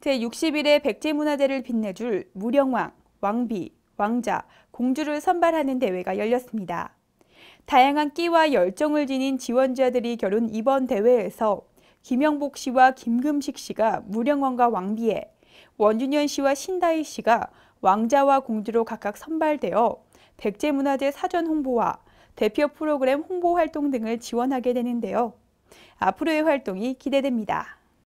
제61회 백제문화제를 빛내줄 무령왕, 왕비, 왕자, 공주를 선발하는 대회가 열렸습니다. 다양한 끼와 열정을 지닌 지원자들이 결혼 이번 대회에서 김영복 씨와 김금식 씨가 무령왕과 왕비에, 원준현 씨와 신다희 씨가 왕자와 공주로 각각 선발되어 백제문화재 사전 홍보와 대표 프로그램 홍보 활동 등을 지원하게 되는데요. 앞으로의 활동이 기대됩니다.